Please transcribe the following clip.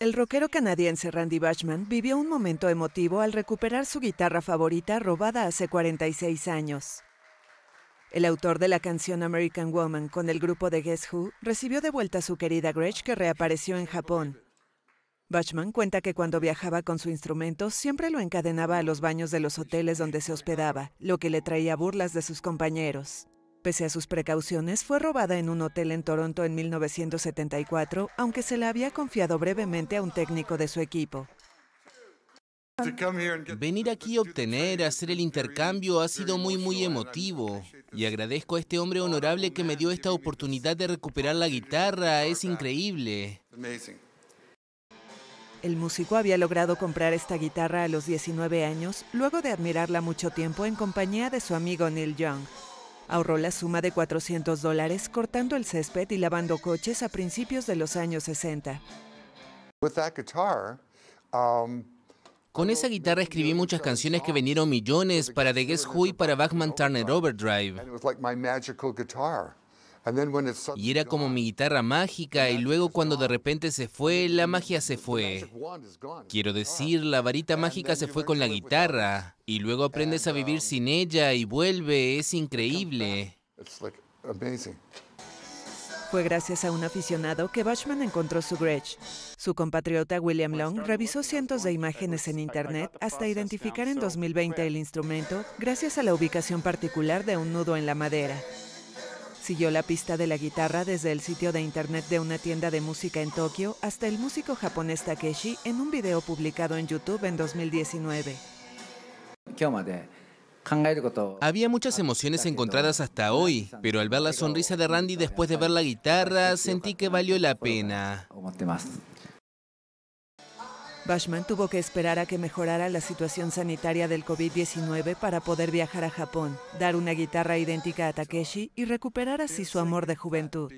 El rockero canadiense Randy Bachman vivió un momento emotivo al recuperar su guitarra favorita robada hace 46 años. El autor de la canción American Woman con el grupo de Guess Who recibió de vuelta a su querida Gretsch que reapareció en Japón. Bachman cuenta que cuando viajaba con su instrumento siempre lo encadenaba a los baños de los hoteles donde se hospedaba, lo que le traía burlas de sus compañeros. Pese a sus precauciones, fue robada en un hotel en Toronto en 1974, aunque se la había confiado brevemente a un técnico de su equipo. Venir aquí a obtener, hacer el intercambio ha sido muy, muy emotivo. Y agradezco a este hombre honorable que me dio esta oportunidad de recuperar la guitarra. Es increíble. El músico había logrado comprar esta guitarra a los 19 años, luego de admirarla mucho tiempo en compañía de su amigo Neil Young. Ahorró la suma de 400 dólares cortando el césped y lavando coches a principios de los años 60. Um, Con esa guitarra escribí muchas canciones que vinieron millones para The Guess Who y para Bachman Turner Overdrive. Y era como mi guitarra mágica y luego cuando de repente se fue, la magia se fue. Quiero decir, la varita mágica se fue con la guitarra y luego aprendes a vivir um, sin ella y vuelve, es increíble. Fue gracias a un aficionado que Bachman encontró su Gretsch. Su compatriota William Long revisó cientos de imágenes en Internet hasta identificar en 2020 el instrumento gracias a la ubicación particular de un nudo en la madera. Siguió la pista de la guitarra desde el sitio de internet de una tienda de música en Tokio hasta el músico japonés Takeshi en un video publicado en YouTube en 2019. Había muchas emociones encontradas hasta hoy, pero al ver la sonrisa de Randy después de ver la guitarra, sentí que valió la pena. Bashman tuvo que esperar a que mejorara la situación sanitaria del COVID-19 para poder viajar a Japón, dar una guitarra idéntica a Takeshi y recuperar así su amor de juventud.